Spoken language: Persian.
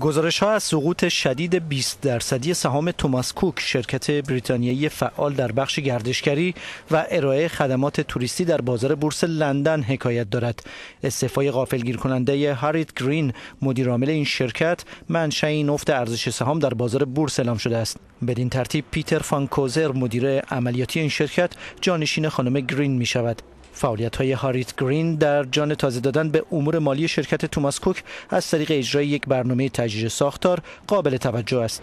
گزارش ها از سقوط شدید 20 درصدی سهام توماس کوک شرکت بریتانیایی فعال در بخش گردشگری و ارائه خدمات توریستی در بازار بورس لندن حکایت دارد. استعفای غافلگیرکننده کننده هاریت گرین مدیرعامل این شرکت منشأ افت ارزش سهام در بازار بورس اعلام شده است. بدین ترتیب پیتر فانکوزر مدیر عملیاتی این شرکت جانشین خانم گرین می شود. فعالیت های هاریت گرین در جان تازه دادن به امور مالی شرکت توماس کوک از طریق اجرای یک برنامه تجیر ساختار قابل توجه است.